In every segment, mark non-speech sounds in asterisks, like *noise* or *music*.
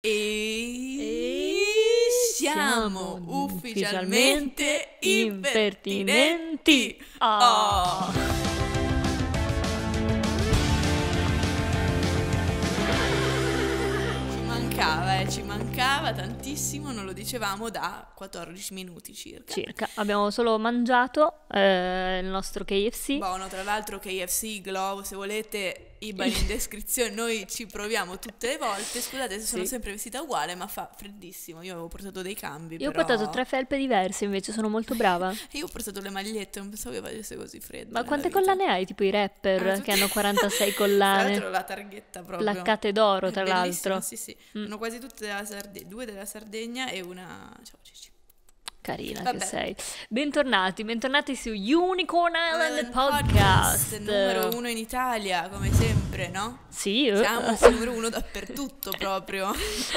E, e siamo, ufficialmente, impertinenti. impertinenti. Oh. Ah. Ci mancava, eh, ci mancava mancava tantissimo, non lo dicevamo, da 14 minuti circa. Circa, abbiamo solo mangiato eh, il nostro KFC. Buono, tra l'altro KFC, Globo, se volete, IBAN in *laughs* descrizione, noi ci proviamo tutte le volte. Scusate se sono sì. sempre vestita uguale, ma fa freddissimo, io avevo portato dei cambi. Io però... ho portato tre felpe diverse, invece sono molto brava. *laughs* io ho portato le magliette, non pensavo che facesse così freddo. Ma quante vita. collane hai? Tipo i rapper ah, che hanno 46 collane. *laughs* tra l'altro la targhetta proprio. Placcate d'oro, tra l'altro. Sì, sì, mm. sono quasi tutte della Sardegna Sarde- due della Sardegna e una... Ciao Cici carina Vabbè. che sei. Bentornati, bentornati su Unicorn Island Podcast. Podcast. Numero uno in Italia, come sempre, no? Sì. Eh. Siamo uh. numero uno dappertutto *laughs* proprio.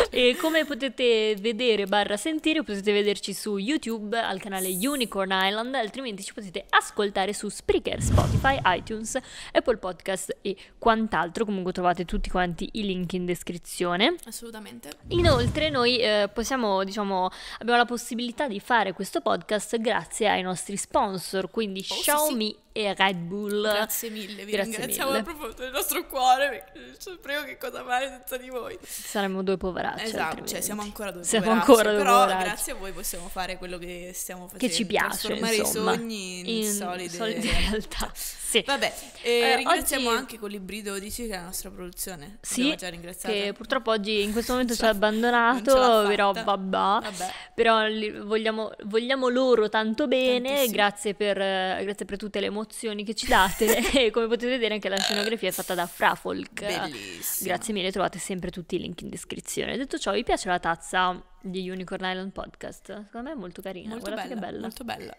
e come potete vedere barra sentire, potete vederci su YouTube al canale Unicorn Island, altrimenti ci potete ascoltare su Spreaker, Spotify, iTunes, Apple Podcast e quant'altro. Comunque trovate tutti quanti i link in descrizione. Assolutamente. Inoltre noi eh, possiamo, diciamo, abbiamo la possibilità di fare realizzare questo podcast grazie ai nostri sponsor, quindi oh, Xiaomi sì, sì e Red Bull. Grazie mille, vi Grazie ringraziamo mille. proprio del nostro cuore perché non sapremo che cosa fare senza di voi. Saremmo due poveracci. Esatto, cioè, altrimenti. cioè siamo ancora due siamo poveracci. Ancora due però poveracci. grazie a voi possiamo fare quello che stiamo facendo. Che ci piace. Trasformare insomma, i sogni in, in solide... solide realtà. Sì. Vabbè, eh, eh ringraziamo oggi... anche Colibri 12 che è la nostra produzione. Sì, che purtroppo oggi in questo momento ci ha abbandonato, però vabbà. vabbè. Però vogliamo, vogliamo, loro tanto bene, grazie per, eh, grazie per tutte le emozioni emozioni che ci date *laughs* e come potete vedere anche la scenografia è fatta da Frafolk. Bellissimo. Grazie mille, trovate sempre tutti i link in descrizione. Detto ciò, vi piace la tazza di Unicorn Island Podcast? Secondo me è molto carina, molto guardate bella, che bella. Molto bella.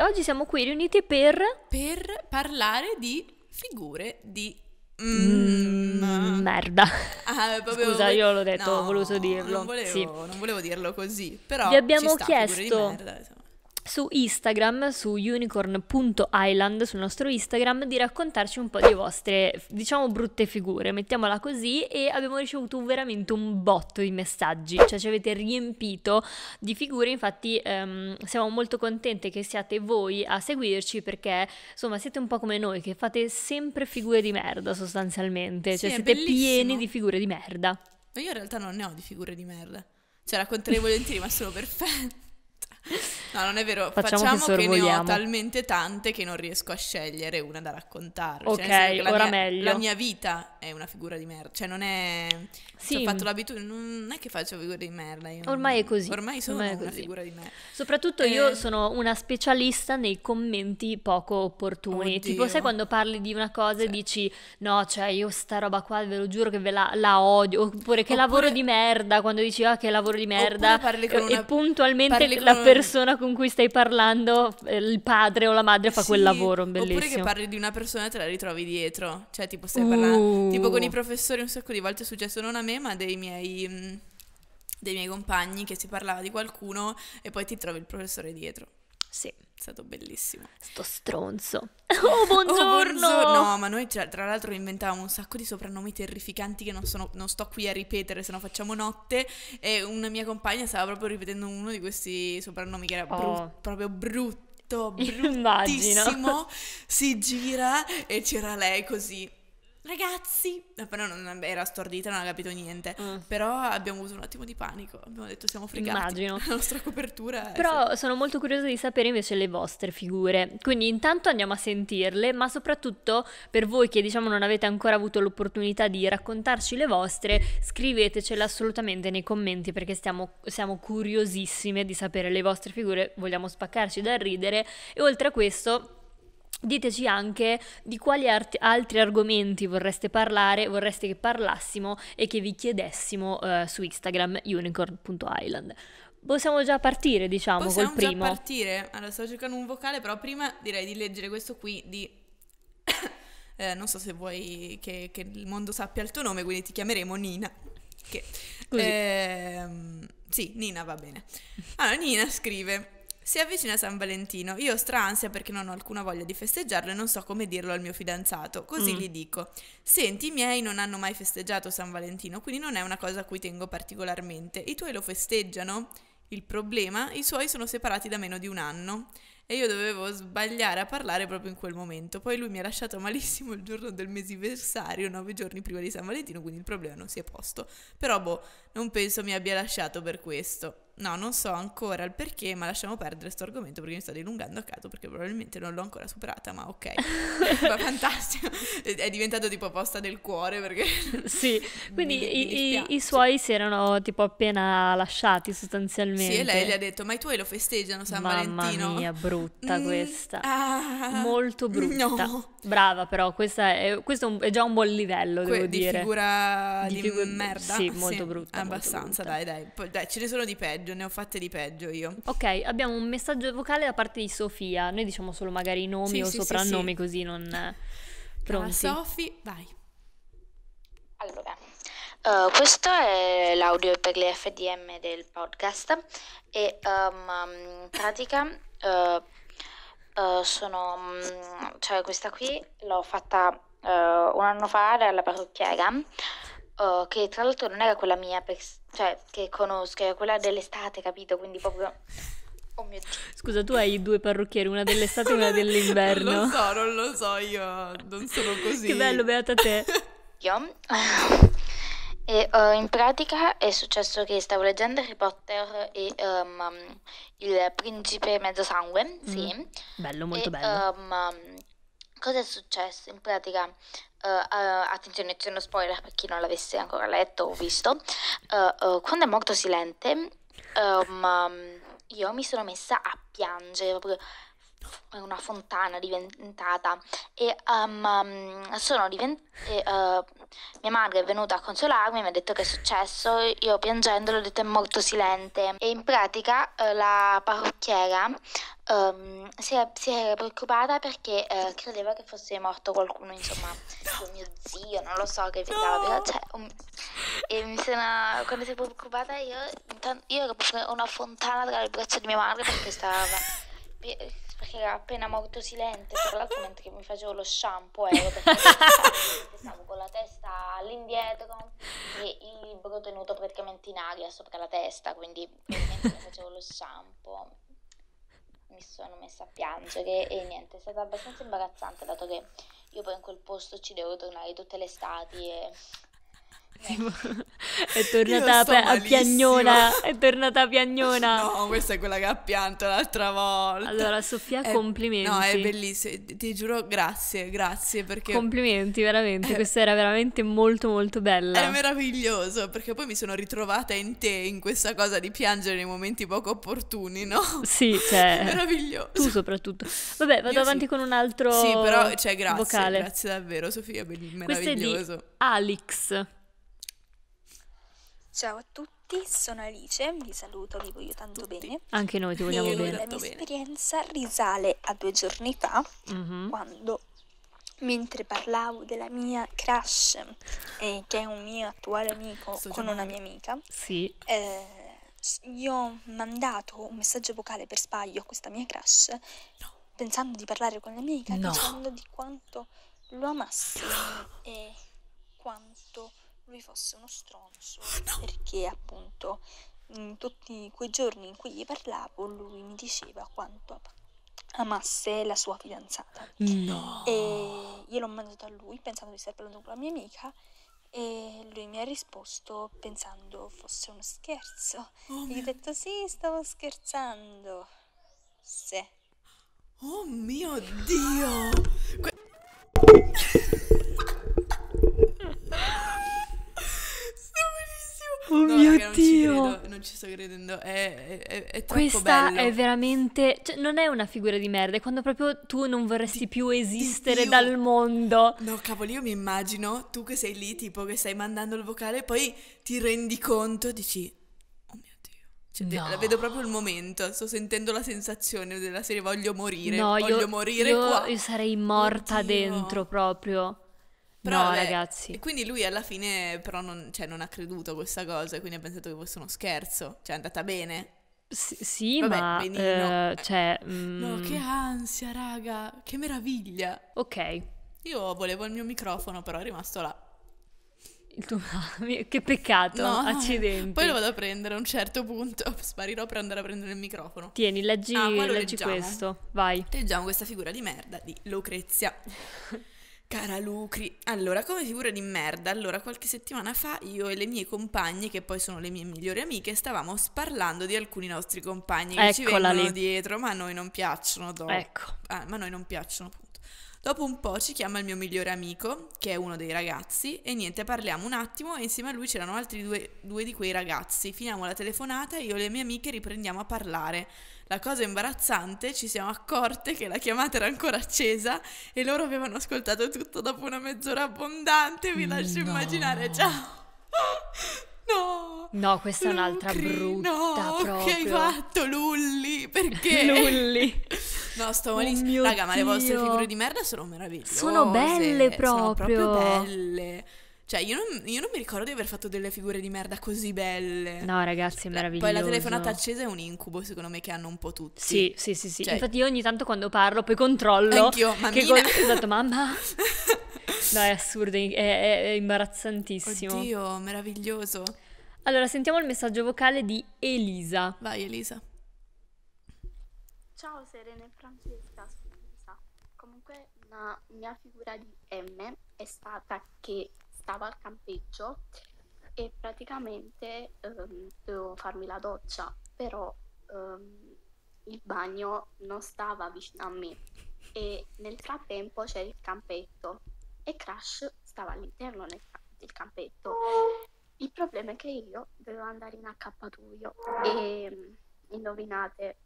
Ok, oggi siamo qui riuniti per... Per parlare di figure di Mm, mm. merda. Ah, *laughs* Scusa, vole... io l'ho detto, no, ho voluto dirlo. Non volevo, sì. non volevo dirlo così. Però vi abbiamo sta, chiesto. Merda, su Instagram, su unicorn.island, sul nostro Instagram, di raccontarci un po' di vostre, diciamo, brutte figure, mettiamola così, e abbiamo ricevuto veramente un botto di messaggi, cioè ci avete riempito di figure, infatti ehm, siamo molto contente che siate voi a seguirci perché, insomma, siete un po' come noi, che fate sempre figure di merda sostanzialmente, cioè, sì, cioè siete pieni di figure di merda. Ma io in realtà non ne ho di figure di merda, cioè racconterei volentieri, ma sono perfette. No, non è vero. Facciamo, Facciamo che, che ne ho talmente tante che non riesco a scegliere una da raccontarvi. Cioè, ok, cioè, ora mia, meglio. La mia vita è una figura di merda. Cioè, non è. Cioè, sì. Ho fatto l'abitudine. Non è che faccio figura di merda. Io ormai è così. Ormai sono ormai una figura di merda. Soprattutto eh... io sono una specialista nei commenti poco opportuni. Oddio. Tipo, sai quando parli di una cosa sì. e dici: No, cioè, io sta roba qua ve lo giuro che ve la, la odio. Oppure che Oppure... lavoro di merda. Quando dici: Ah, che lavoro di merda. parli con una... E puntualmente parli la persona persona con cui stai parlando, eh, il padre o la madre fa sì, quel lavoro, bellissimo. Oppure che parli di una persona e te la ritrovi dietro, cioè tipo stai uh. parlando, tipo con i professori un sacco di volte è successo non a me ma dei miei, mm, dei miei compagni che si parlava di qualcuno e poi ti trovi il professore dietro. Sì. È stato bellissimo. Sto stronzo. *laughs* Oh, buongiorno! Oh, buongiorno. No, ma noi tra, cioè, tra l'altro inventavamo un sacco di soprannomi terrificanti che non, sono, non sto qui a ripetere, se no facciamo notte. E una mia compagna stava proprio ripetendo uno di questi soprannomi che era oh. bru- proprio brutto, *laughs* bruttissimo. Immagino. Si gira e c'era lei così ragazzi, eh, però non era stordita, non ha capito niente, mm. però abbiamo avuto un attimo di panico, abbiamo detto siamo fregati, Immagino. *laughs* la nostra copertura. È... Però sono molto curiosa di sapere invece le vostre figure, quindi intanto andiamo a sentirle, ma soprattutto per voi che diciamo non avete ancora avuto l'opportunità di raccontarci le vostre, scrivetecele assolutamente nei commenti perché stiamo, siamo curiosissime di sapere le vostre figure, vogliamo spaccarci dal ridere e oltre a questo Diteci anche di quali art- altri argomenti vorreste parlare, vorreste che parlassimo e che vi chiedessimo eh, su Instagram unicorn.island. Possiamo già partire, diciamo, Possiamo col primo. Possiamo già partire. Allora, sto cercando un vocale, però prima direi di leggere questo qui di... *coughs* eh, non so se vuoi che, che, il mondo sappia il tuo nome, quindi ti chiameremo Nina. Che, Così. Eh, sì, Nina va bene. Allora, Nina scrive... Si avvicina San Valentino, io ho straansia perché non ho alcuna voglia di festeggiarlo e non so come dirlo al mio fidanzato, così mm. gli dico, senti i miei non hanno mai festeggiato San Valentino, quindi non è una cosa a cui tengo particolarmente, i tuoi lo festeggiano? Il problema, i suoi sono separati da meno di un anno e io dovevo sbagliare a parlare proprio in quel momento. Poi lui mi ha lasciato malissimo il giorno del mesiversario, nove giorni prima di San Valentino, quindi il problema non si è posto. Però boh, non penso mi abbia lasciato per questo. No, non so ancora il perché, ma lasciamo perdere questo argomento perché mi sto dilungando a caso perché probabilmente non l'ho ancora superata, ma ok. *laughs* Va fantastico. È diventato tipo posta del cuore perché... *laughs* Sì, *laughs* quindi mi, i, mi i, suoi si erano tipo appena lasciati sostanzialmente. Sì, e lei gli ha detto, ma i tuoi lo festeggiano San Mamma Valentino? Mamma mia, brutta mm, questa. Ah, Molto brutta. No. Brava però, è, questo è, già un buon livello, que- devo di Figura di, di figura merda? Sì, molto sì, brutta. Abbastanza, molto brutta. dai, dai. Poi, dai, ce ne sono di peggio peggio, ne ho fatte di peggio io. Ok, abbiamo un messaggio vocale da parte di Sofia. Noi diciamo solo magari i nomi sì, o sì, soprannomi sì, così non... Eh, pronti? Sofi, vai. Allora, uh, questo è l'audio per le FDM del podcast e um, in pratica uh, uh, sono, mm, cioè questa qui l'ho fatta un anno fa alla parrucchiera oh, che tra l'altro non era quella mia, per, cioè che conosco, era quella dell'estate, capito? Quindi proprio... Oh mio Dio. Scusa, tu hai due parrucchieri, una dell'estate e una dell'inverno. *laughs* non lo so, non lo so, io non sono così. Che bello, beata te. *laughs* io... E, uh, in pratica è successo che stavo leggendo Harry Potter e um, Il principe mezzo sangue. Mm. Sì. Bello, molto e, bello. Um, cosa è successo? In pratica Uh, uh, attenzione, c'è uno spoiler per chi non l'avesse ancora letto o visto. Uh, quando è morto Silente, um, io mi sono messa a piangere proprio una fontana diventata e um, um sono diventata uh, mia madre è venuta a consolarmi mi ha detto che è successo io piangendo l'ho detto è molto silente e in pratica uh, la parrucchiera um, si, era, si, era, preoccupata perché uh, credeva che fosse morto qualcuno insomma no. mio zio non lo so che evitava no. però, cioè, um, e mi sono quando si è preoccupata io, io ero proprio una fontana tra le braccia di mia madre perché stava *laughs* perché era appena morto silente, tra l'altro mentre mi facevo lo shampoo ero eh, *laughs* perché stavo con la testa all'indietro e il libro tenuto praticamente in aria sopra la testa, quindi mentre facevo lo shampoo mi sono messa a piangere e niente, è stato abbastanza imbarazzante dato che io poi in quel posto ci devo tornare tutte le estati e eh. *laughs* è tornata a, a Piagnona, è tornata a Piagnona. *laughs* No, questa è quella che ha pianto l'altra volta. Allora, Sofia, è, complimenti. No, è bellissimo, eh, ti giuro, grazie, grazie perché... Complimenti, veramente, è, eh. questa era veramente molto molto bella. È meraviglioso, perché poi mi sono ritrovata in te, in questa cosa di piangere nei momenti poco opportuni, no? Sì, cioè... È *laughs* meraviglioso. Tu soprattutto. Vabbè, vado Io avanti sì. con un altro Sì, però, cioè, grazie, vocale. grazie davvero, Sofia, è meraviglioso. Questo è di Alex. Ciao a tutti, sono Alice, vi saluto, vi voglio tanto tutti. bene. Anche noi ti vogliamo e bene. La mia esperienza risale a due giorni fa, mm-hmm. quando mentre parlavo della mia crush, eh, che è un mio attuale amico, Sto con una mia amica, sì. Eh, gli ho mandato un messaggio vocale per sbaglio a questa mia crush, no. pensando di parlare con la mia amica, no. dicendo di quanto lo amassi e quanto lui fosse uno stronzo ah, perché appunto in tutti quei giorni in cui gli parlavo lui mi diceva quanto amasse la sua fidanzata. No. E io l'ho mandato a lui pensando di stare parlando con la mia amica e lui mi ha risposto pensando fosse uno scherzo. Oh gli ho detto sì, stavo scherzando. Sì. Oh mio Dio! Que- Oh no, mio raga, Dio! Non ci, credo, non ci sto credendo, è, è, è troppo Questa bello. è veramente... Cioè, non è una figura di merda, è quando proprio tu non vorresti di, più esistere dal mondo. No, cavolo, io mi immagino tu che sei lì, tipo, che stai mandando il vocale poi ti rendi conto, dici... Oh mio Dio. Cioè, no. te, vedo proprio il momento, sto sentendo la sensazione della serie voglio morire, no, voglio io, morire io, qua. Io sarei oh morta Oddio. dentro proprio. Però no, le... ragazzi. E quindi lui alla fine però non, cioè, non ha creduto a questa cosa e quindi ha pensato che fosse uno scherzo. Cioè è andata bene. S- sì, Vabbè, ma... Uh, cioè, mm... No, che ansia, raga. Che meraviglia. Ok. Io volevo il mio microfono, però è rimasto là. Il Tuo... *laughs* che peccato, no, accidenti. Poi lo vado a prendere a un certo punto, *laughs* sparirò per andare a prendere il microfono. Tieni, leggi, ah, leggi questo, vai. Leggiamo questa figura di merda di Lucrezia. *laughs* Cara Lucri, allora come figura di merda, allora qualche settimana fa io e le mie compagne, che poi sono le mie migliori amiche, stavamo sparlando di alcuni nostri compagni che Eccola ci vengono lì. dietro, ma a noi non piacciono, dopo. Ecco. Ah, ma a noi non piacciono, Dopo un po' ci chiama il mio migliore amico, che è uno dei ragazzi, e niente, parliamo un attimo e insieme a lui c'erano altri due, due di quei ragazzi. Finiamo la telefonata e io e le mie amiche riprendiamo a parlare. La cosa imbarazzante, ci siamo accorte che la chiamata era ancora accesa e loro avevano ascoltato tutto dopo una mezz'ora abbondante, vi lascio no. immaginare, ciao! *laughs* No! No, questa Lucri, è un'altra brutta no, proprio. che hai fatto, Lulli? Perché? *laughs* Lulli! *laughs* No, sto oh malissimo. Oh Raga, ma le vostre figure di merda sono meravigliose. Sono belle proprio. Sono proprio belle. Cioè, io non, io non, mi ricordo di aver fatto delle figure di merda così belle. No, ragazzi, è meraviglioso. Cioè, poi la telefonata accesa è un incubo, secondo me, che hanno un po' tutti. Sì, sì, sì, sì. Cioè, Infatti io ogni tanto quando parlo poi controllo. Anch'io, mammina. Che con... Esatto, *laughs* mamma. No, è assurdo, è, è, è imbarazzantissimo. Oddio, meraviglioso. Allora, sentiamo il messaggio vocale di Elisa. Vai, Elisa. Ciao Serena e Francesca, scusa. Comunque la mia figura di M è stata che stavo al campeggio e praticamente um, dovevo farmi la doccia, però um, il bagno non stava vicino a me e nel frattempo c'era il campetto e Crash stava all'interno del campetto. Il problema è che io dovevo andare in accappatoio e ehm, indovinate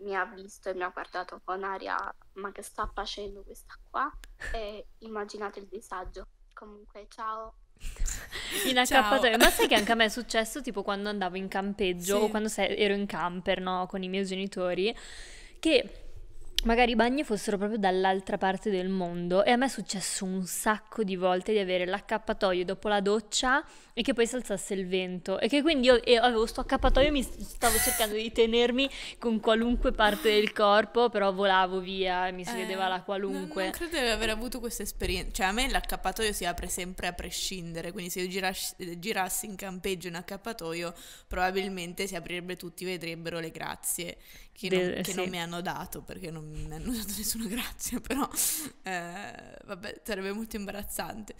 mi ha visto e mi ha guardato con aria ma che sta facendo questa qua e immaginate il disagio. Comunque ciao. *laughs* In accappatoio, ma sai che anche a me è successo tipo quando andavo in campeggio sì. o quando ero in camper no, con i miei genitori che magari i bagni fossero proprio dall'altra parte del mondo e a me è successo un sacco di volte di avere l'accappatoio dopo la doccia e che poi si alzasse il vento e che quindi io avevo sto accappatoio e mi stavo cercando di tenermi con qualunque parte del corpo però volavo via e mi si eh, vedeva la qualunque non, non credo di aver avuto questa esperienza cioè a me l'accappatoio si apre sempre a prescindere quindi se io girassi, girassi in campeggio in accappatoio probabilmente si aprirebbe tutti vedrebbero le grazie che, del, non, che sì. non, mi hanno dato perché non mi hanno *laughs* dato nessuna grazia, però eh, vabbè, sarebbe molto imbarazzante.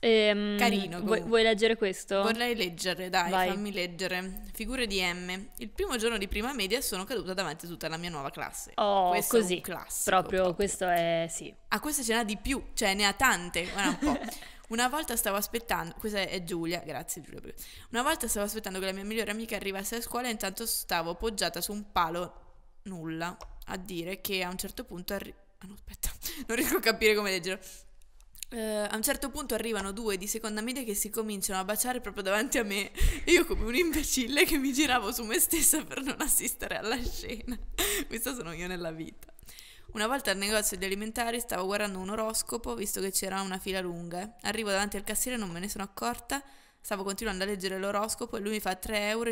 Ehm, Carino. Vuoi, vuoi, leggere questo? Vorrei leggere, dai, Vai. fammi leggere. Figure di M. Il primo giorno di prima media sono caduta davanti a tutta la mia nuova classe. Oh, questo così. È classico, proprio, proprio, questo è sì. A ah, questa ce n'ha di più, cioè ne ha tante, guarda un po'. *laughs* Una volta stavo aspettando, questa è Giulia, grazie Giulia. Una volta stavo aspettando che la mia migliore amica arrivasse a scuola e intanto stavo poggiata su un palo nulla a dire che a un certo punto arri- ah, no, aspetta, *laughs* non riesco a capire come leggerlo. Uh, eh, a un certo punto arrivano due di seconda media che si cominciano a baciare proprio davanti a me. *laughs* Io come un imbecille che mi giravo su me stessa per non assistere alla scena. *laughs* Questa sono io nella vita. Una volta al negozio di alimentari stavo guardando un oroscopo visto che c'era una fila lunga. Arrivo davanti al cassiere, e non me ne sono accorta, stavo continuando a leggere l'oroscopo e lui mi fa 3,50 euro.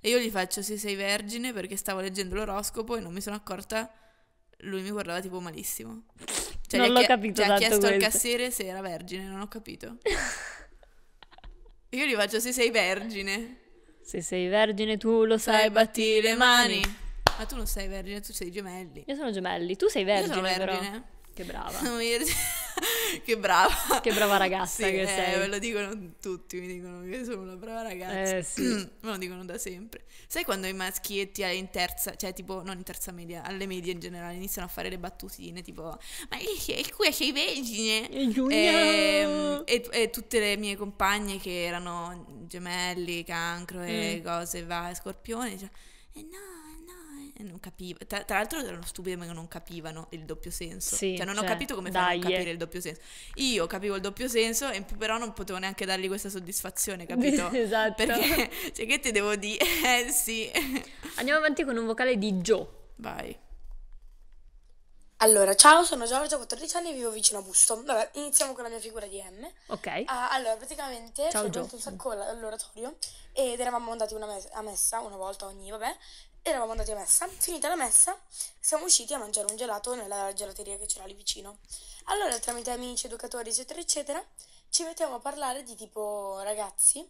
E io gli faccio se sei vergine perché stavo leggendo l'oroscopo e non mi sono accorta, lui mi guardava tipo malissimo. Cioè, non l'ho capito cioè, ha chiesto questo. al cassiere se era vergine, non ho capito. *laughs* io gli faccio se sei vergine. Se sei vergine tu lo sai, sai batti le mani. mani. Ma ah, tu non sei vergine, tu sei gemelli. Io sono gemelli, tu sei vergine. Io sono vergine. Però. Che brava. *laughs* che brava. Che brava ragazza sì, che eh, sei. Ve lo dicono tutti, mi dicono che sono una brava ragazza. Eh, sì. *clears throat* me lo dicono da sempre. Sai quando i maschietti in terza, cioè tipo non in terza media, alle medie in generale iniziano a fare le battutine, tipo "Ma il qui sei vergine?" E, ehm, e, e, tutte le mie compagne che erano gemelli, cancro e mm. cose va, scorpione, cioè "Eh no, eh, non capivo. Tra, tra, l'altro erano stupide perché non capivano il doppio senso. Sì, cioè non cioè, ho capito come fanno a eh. capire il doppio senso. Io capivo il doppio senso e però non potevo neanche dargli questa soddisfazione, capito? *laughs* esatto. Perché *laughs* cioè che ti devo dire? *laughs* Eh sì. Andiamo avanti con un vocale di Joe. Vai. Allora, ciao, sono Giorgia, 14 anni e vivo vicino a Busto. Vabbè, iniziamo con la mia figura di M. Ok. Uh, allora, praticamente ciao, sono giunto un sacco all'oratorio ed eravamo andati a messa una volta ogni, vabbè, eravamo andati a messa, finita la messa siamo usciti a mangiare un gelato nella gelateria che c'era lì vicino. Allora tramite amici, educatori eccetera eccetera ci mettiamo a parlare di tipo ragazzi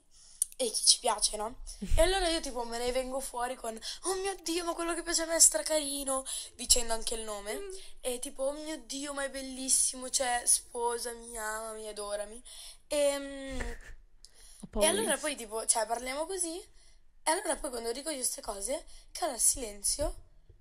e chi ci piace, no? E allora io tipo me ne vengo fuori con Oh mio Dio, ma quello che piace a me è stracarino, dicendo anche il nome. Mm. E tipo Oh mio Dio, ma è bellissimo, cioè sposami, amami, adorami. Ehm, e, e allora poi tipo, cioè parliamo così e allora poi quando dico io queste cose, cala il silenzio.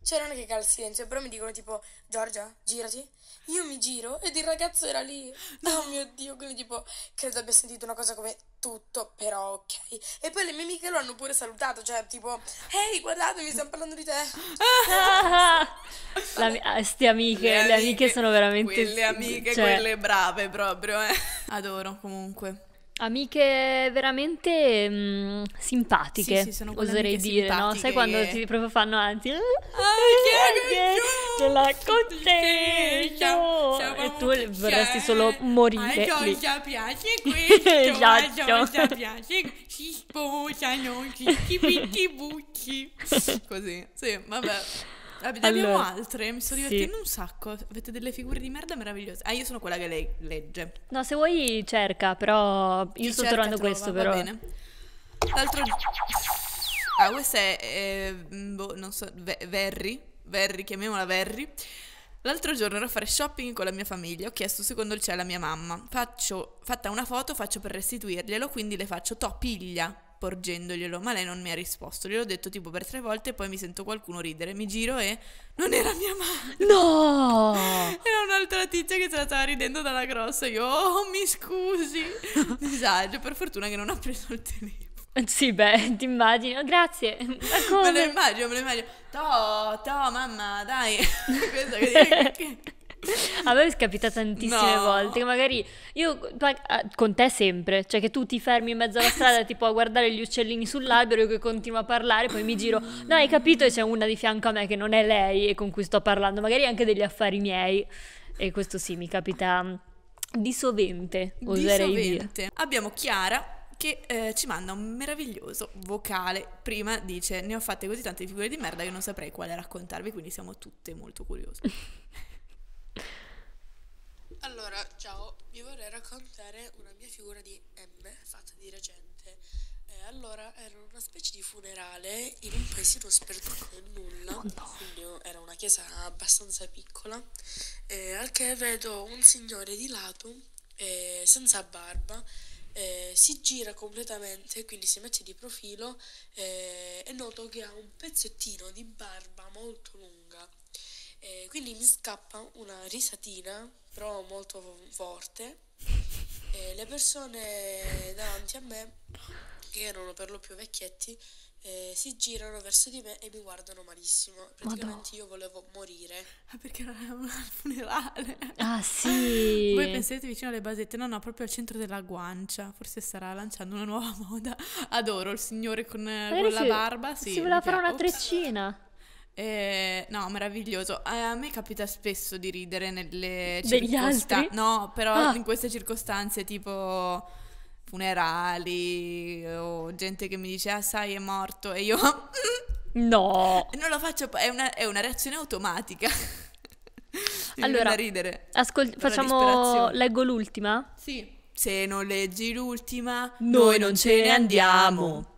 Cioè non è che cala il silenzio, però mi dicono tipo Giorgia, girati. Io mi giro ed il ragazzo era lì. Oh mio Dio, quindi tipo credo abbia sentito una cosa come tutto, però ok. E poi le mie amiche lo hanno pure salutato, cioè tipo "Ehi, guardate, guardatemi, stiamo parlando di te". *laughs* La, mia, ah, amiche, le, le amiche, amiche, sono veramente quelle amiche, cioè... quelle brave proprio, eh. Adoro comunque. Amiche veramente mh, mm, simpatiche, sì, sì, sono oserei dire, simpatiche. no? Sai quando ti proprio fanno anzi, ah, che la conteggio e tu vorresti cioè, solo morire. Ah, *laughs* già piace questo, esatto. già piace, si sposano, si bucci, bucci. *laughs* Così, sì, vabbè. Ne abbiamo altre, mi sto divertendo sì. un sacco. Avete delle figure di merda meravigliose. Ah, io sono quella che lei legge. No, se vuoi cerca, però io Chi sto cerca, trovando trova, questo però. Va bene. L'altro Ah, questa è eh, boh, non so, v- Verri, Verri, chiamiamola Verri. L'altro giorno ero a fare shopping con la mia famiglia, ho chiesto secondo il cielo a mia mamma. Faccio, fatta una foto, faccio per restituirglielo, quindi le faccio topiglia porgendoglielo, ma lei non mi ha risposto. Gliel'ho detto tipo per tre volte e poi mi sento qualcuno ridere. Mi giro e non era mia madre. No! *laughs* era un'altra tizia che ce la stava ridendo dalla grossa. Io, oh, mi scusi. *laughs* Disagio, per fortuna che non ha preso il telefono. Sì, beh, ti immagino, grazie. Me lo immagino, me lo immagino. To, to, mamma, dai. *laughs* Questo che, che, a me è capita tantissime no. volte, magari io ah, con te sempre, cioè che tu ti fermi in mezzo alla strada tipo a guardare gli uccellini sull'albero, io che continuo a parlare, poi mi giro, no hai capito e c'è una di fianco a me che non è lei e con cui sto parlando, magari anche degli affari miei e questo sì mi capita mm, di sovente, oserei di sovente. Dire. Abbiamo Chiara che eh, ci manda un meraviglioso vocale. Prima dice: Ne ho fatte così tante figure di merda che non saprei quale raccontarvi, quindi siamo tutte molto curiose. *laughs* Allora, ciao, vi vorrei raccontare una mia figura di M fatta di recente. Eh, allora, era una specie di funerale in un paesino sperduto nel nulla, oh, quindi oh, era una chiesa abbastanza piccola, eh, al che vedo un signore di lato, eh, senza barba, eh, si gira completamente, quindi si mette di profilo eh, e noto che ha un pezzettino di barba molto lunga e quindi mi scappa una risatina, però molto forte. E le persone davanti a me, che erano per lo più vecchietti, eh, si girano verso di me e mi guardano malissimo. Praticamente Madonna. io volevo morire. Ah, perché era un funerale. Ah, sì. Voi pensate vicino alle basette? No, no, proprio al centro della guancia. Forse starà lanciando una nuova *laughs* moda. Adoro il signore con, con la barba. Sì, si voleva fare una treccina. Eh, no, meraviglioso. Eh, a me capita spesso di ridere nelle circostanze. No, però ah. in queste circostanze tipo funerali eh, o gente che mi dice "Ah, sai, è morto" e io *laughs* No. Non lo faccio, è una, è una reazione automatica. *laughs* allora, ridere. Ascol- facciamo leggo l'ultima? Sì. Se non leggi l'ultima, noi, noi non ce ne andiamo. andiamo.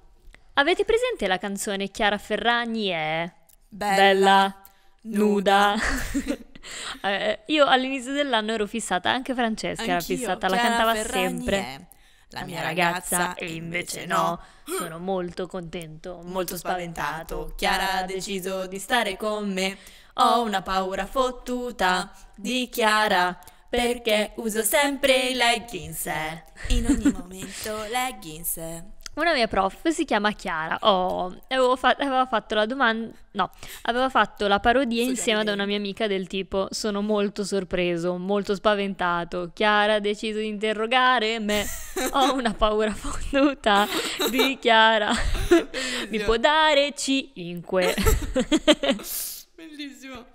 Avete presente la canzone Chiara Ferragni è bella, bella nuda. *laughs* Eh, eh, io all'inizio dell'anno ero fissata, anche Francesca Anch'io, era fissata, Chiara cioè, la cantava Ferragni sempre. La, mia ragazza, e invece no. Sono molto contento, molto, spaventato. spaventato. Chiara ha deciso di stare con me. Ho una paura fottuta di Chiara perché uso sempre i leggings. *laughs* In ogni momento leggings. Una mia prof si chiama Chiara. Oh, fa- aveva fatto la domanda. No, aveva fatto la parodia insieme ad una mia amica del tipo: Sono molto sorpreso, molto spaventato. Chiara ha deciso di interrogare me. *laughs* Ho una paura fonduta di Chiara. *laughs* Mi può dare 5. *laughs* Bellissimo.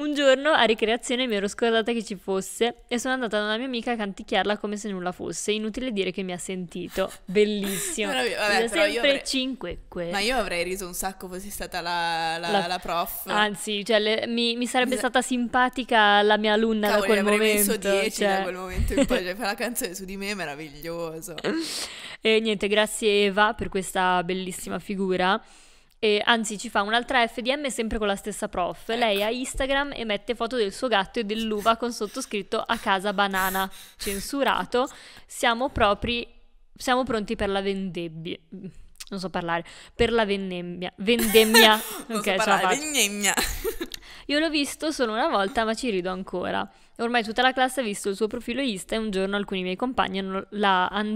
Un giorno a ricreazione mi ero scordata che ci fosse e sono andata da una mia amica a canticchiarla come se nulla fosse. Inutile dire che mi ha sentito. Bellissimo. *laughs* vabbè, però sempre avrei... 5. Ma io avrei riso un sacco fossi stata la, la, la... la prof. Anzi, cioè, le, mi, mi, sarebbe mi sa... stata simpatica la mia alunna Cavoli, da quel momento. messo 10 cioè... da quel momento in poi. *laughs* Cioè, fare la canzone su di me è meraviglioso. e niente, grazie Eva per questa bellissima figura. E anzi, ci fa un'altra FDM sempre con la stessa prof. Ecco. Lei ha Instagram e mette foto del suo gatto e dell'uva con sottoscritto a casa banana. Censurato. Siamo propri. Siamo pronti per la vendebbia. Non so parlare. Per la vendemmia. Vendemmia. *laughs* ok, so parlare, vendemmia. Io l'ho visto solo una volta, ma ci rido ancora. Ormai tutta la classe ha visto il suo profilo Insta e un giorno alcuni miei compagni hanno,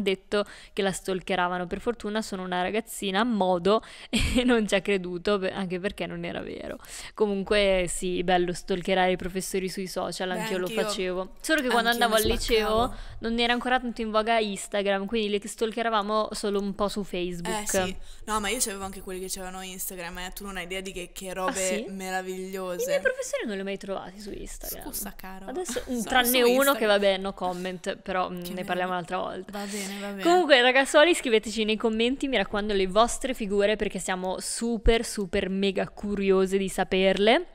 detto che la stalkeravano. Per fortuna sono una ragazzina a modo *laughs* e non ci ha creduto, anche perché non era vero. Comunque sì, bello stalkerare i professori sui social, Beh, anch'io, anch'io lo facevo. Solo che quando andavo al liceo non era ancora tanto in voga Instagram, quindi le stalkeravamo solo un po' su Facebook. Eh sì, no ma io c'avevo anche quelli che c'erano Instagram e eh. tu non hai idea di che, che ah, robe ah, sì? meravigliose. I miei professori non li ho mai trovati su Instagram. Scusa caro. Adesso S- tranne uno Instagram. che vabbè, no comment, però mm, che ne parliamo un'altra volta. Va bene, va bene. Comunque, ragazzuoli scriveteci nei commenti, mi raccomando, le vostre figure perché siamo super, super, mega curiose di saperle.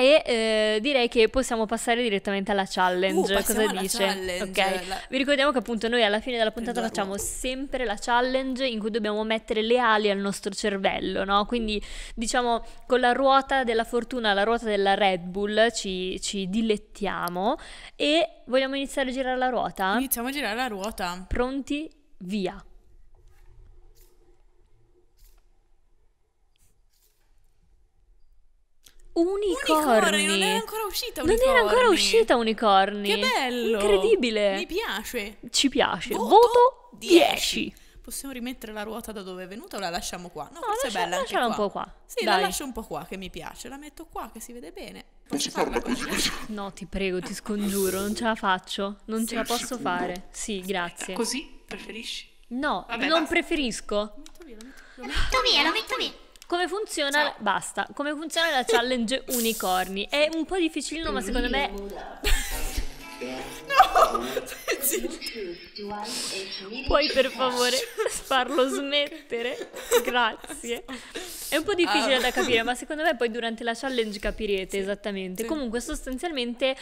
E eh, direi che possiamo passare direttamente alla challenge. Uh, Cosa dice? Challenge. Ok. La... Vi ricordiamo che appunto noi alla fine della puntata esatto. facciamo sempre la challenge in cui dobbiamo mettere le ali al nostro cervello, no? Quindi diciamo con la ruota della fortuna, la ruota della Red Bull ci, ci dilettiamo e vogliamo iniziare a girare la ruota? Iniziamo a girare la ruota. Pronti? Via. Unicorni. Non era ancora uscita Unicorni. Non era ancora uscita Unicorni. Che bello. Incredibile. Mi piace. Ci piace. Voto, Voto 10. 10. Possiamo rimettere la ruota da dove è venuta o la lasciamo qua? No, no forse lascia, è bella lasciala un po' qua. Sì, Dai. la lascio un po' qua che mi piace. La metto qua che si vede bene. Non si parla così. No, ti prego, ti scongiuro, non ce la faccio. Non Sei ce la posso sicuro? fare. Sì, grazie. Così preferisci? No, Vabbè, non basta. preferisco. Lo metto via, lo metto via. Lo metto via, lo metto via. Come funziona? Ciao. Basta. Come funziona la challenge *laughs* unicorni? È un po' difficilino, ma secondo me. no! *laughs* Puoi per favore *laughs* farlo smettere? Grazie. È un po' difficile ah. da capire, ma secondo me poi durante la challenge capirete sì, esattamente. Sì. Comunque, sostanzialmente.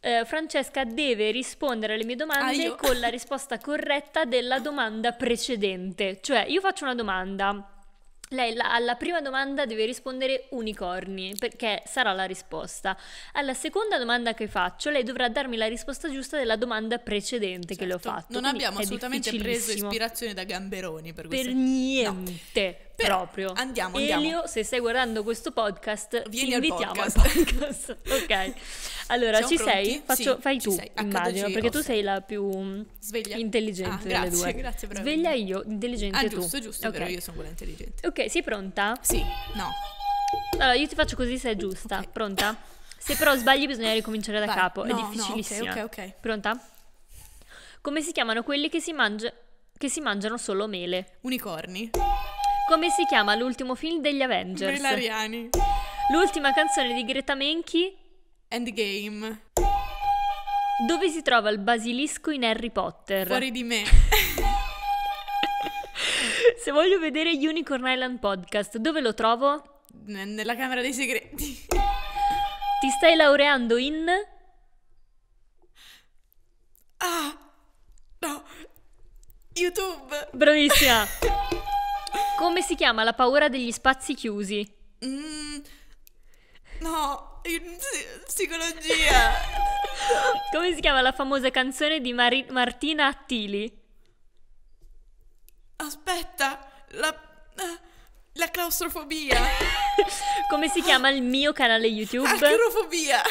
Eh, Francesca deve rispondere alle mie domande ah, con la risposta corretta della domanda precedente. Cioè, io faccio una domanda lei la, alla prima domanda deve rispondere unicorni, perché sarà la risposta. Alla seconda domanda che faccio, lei dovrà darmi la risposta giusta della domanda precedente certo. che le ho certo. fatto. Non Quindi abbiamo assolutamente preso ispirazione da Gamberoni per questo. Per niente. No proprio. Andiamo, andiamo. Elio, se stai guardando questo podcast, Vieni ti invitiamo al podcast. Al podcast. *laughs* ok. Allora, Siamo ci pronti? sei? Faccio, sì, fai tu, sei. immagino, perché tu sei la più Sveglia. intelligente ah, delle grazie, due. Grazie, grazie. Sveglia io, intelligente ah, tu. giusto, giusto, okay. però io sono quella intelligente. Ok, sei pronta? Sì. No. Allora, io ti faccio così se è giusta. Okay. Pronta? Se però sbagli bisogna ricominciare da Vai. capo, no, è difficilissimo. No, ok, ok, ok. Pronta? Come si chiamano quelli che si, mangi- che si mangiano solo mele? Unicorni. Come si chiama l'ultimo film degli Avengers? Bellariani. L'ultima canzone di Greta Menchi? Endgame. Dove si trova il basilisco in Harry Potter? Fuori di me. *laughs* Se voglio vedere Unicorn Island Podcast, dove lo trovo? N- nella Camera dei Segreti. Ti stai laureando in... Ah! No! YouTube! Bravissima! *laughs* Come si chiama la paura degli spazi chiusi? Mm, no, in psicologia. Come si chiama la famosa canzone di Mari- Martina Attili? Aspetta, la, eh, la claustrofobia. *laughs* Come si chiama il mio canale YouTube? Acrofobia.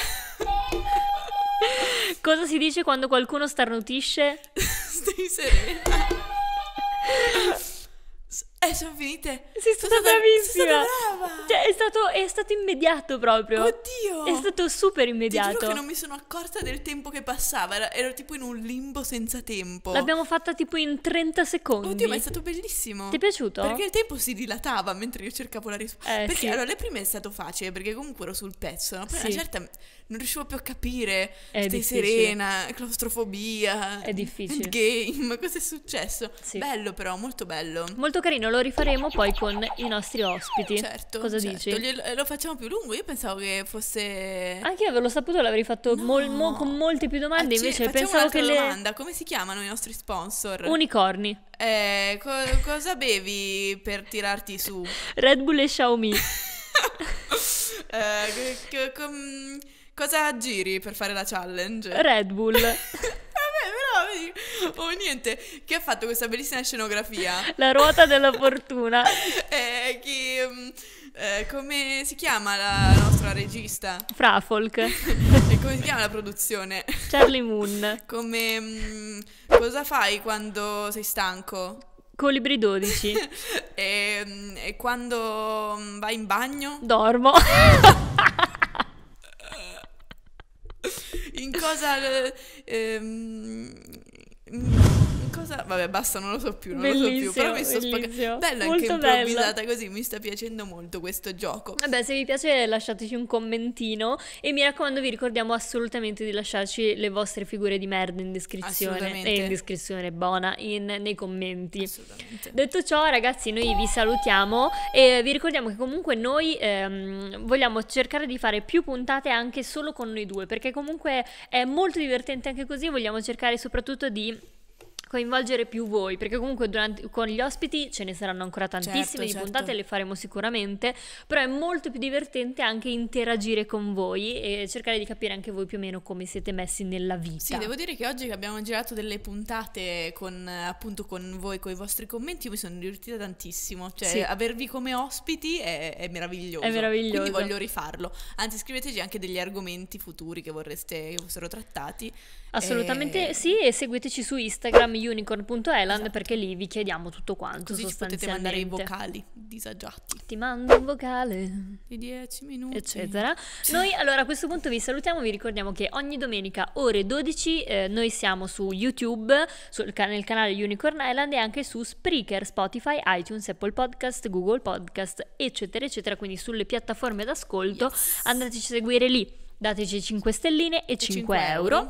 Cosa si dice quando qualcuno starnutisce? *laughs* Stai serena. *laughs* E eh, sono finite. Sei stata, sono bravissima. Sono brava. Cioè, è stato, è stato immediato proprio. Oddio. È stato super immediato. Ti giuro che non mi sono accorta del tempo che passava. Ero, ero tipo in un limbo senza tempo. L'abbiamo fatta tipo in 30 secondi. Oddio, ma è stato bellissimo. Ti è piaciuto? Perché il tempo si dilatava mentre io cercavo la risposta. Eh, perché sì. allora le prime è stato facile perché comunque ero sul pezzo. No? Poi sì. una certa non riuscivo più a capire. È Stai difficile. serena, claustrofobia. È difficile. *laughs* Game, cosa è successo? Sì. Bello però, molto bello. Molto carino lo rifaremo poi con i nostri ospiti. Certo. Cosa certo. dici? Lo facciamo più lungo, io pensavo che fosse... Anche io avevo saputo, l'avrei fatto no. mol, mo, con molte più domande, ah, invece pensavo che domanda. le... come si chiamano i nostri sponsor? Unicorni. Eh, co- cosa bevi per tirarti su? Red Bull e Xiaomi. *laughs* eh, co- co- cosa giri per fare la challenge? Red Bull. *laughs* *laughs* o oh, niente, che ha fatto questa bellissima scenografia. La ruota della fortuna. *laughs* eh, che, mm, eh, come si chiama la nostra regista? Frafolk. *laughs* e come si chiama la produzione? Charlie Moon. Come... Mh, mm, cosa fai quando sei stanco? Colibri 12. e, mm, e quando vai in bagno? Dormo. causar. Uh, um, cosa? Vabbè, basta, non lo so più, non bellissimo, lo so più. Però mi sto spaccando. Bella molto anche improvvisata bella. così, mi sta piacendo molto questo gioco. Vabbè, se vi piace lasciateci un commentino e mi raccomando vi ricordiamo assolutamente di lasciarci le vostre figure di merda in descrizione e in descrizione buona in, nei commenti. Assolutamente. Detto ciò, ragazzi, noi vi salutiamo e vi ricordiamo che comunque noi ehm, vogliamo cercare di fare più puntate anche solo con noi due, perché comunque è molto divertente anche così, vogliamo cercare soprattutto di coinvolgere più voi, perché comunque durante, con gli ospiti ce ne saranno ancora tantissime certo, di certo. puntate, le faremo sicuramente, però è molto più divertente anche interagire con voi e cercare di capire anche voi più o meno come siete messi nella vita. Sì, devo dire che oggi che abbiamo girato delle puntate con appunto con voi, con i vostri commenti, io mi sono divertita tantissimo, cioè sì. avervi come ospiti è, è, meraviglioso. È meraviglioso. Quindi voglio rifarlo. Anzi, scriveteci anche degli argomenti futuri che vorreste che fossero trattati. Assolutamente e... Eh, sì e seguiteci su Instagram unicorn.eland esatto. perché lì vi chiediamo tutto quanto. Così ci potete mandare i vocali disagiati. Ti mando un vocale. Di 10 minuti. Eccetera. Noi allora a questo punto vi salutiamo, vi ricordiamo che ogni domenica ore 12 eh, noi siamo su YouTube, sul, nel canale Unicorn Island e anche su Spreaker, Spotify, iTunes, Apple Podcast, Google Podcast, eccetera, eccetera. Quindi sulle piattaforme d'ascolto yes. andateci a seguire lì dateci 5 stelline e, e 5, 5, euro.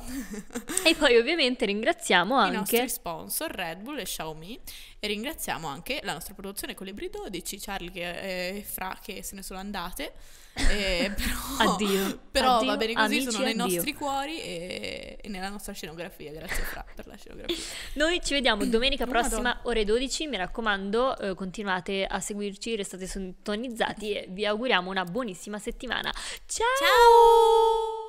e poi ovviamente ringraziamo anche i nostri sponsor Red Bull e Xiaomi e ringraziamo anche la nostra produzione Colibri 12, Charlie eh, e Fra che se ne sono andate. Eh, *laughs* però, addio. Però addio, va bene così, amici, sono nei addio. nostri cuori e, e, nella nostra scenografia. Grazie Fra per la scenografia. Noi ci vediamo domenica prossima, Madonna. ore 12. Mi raccomando, eh, continuate a seguirci, restate sintonizzati e vi auguriamo una buonissima settimana. Ciao! Ciao!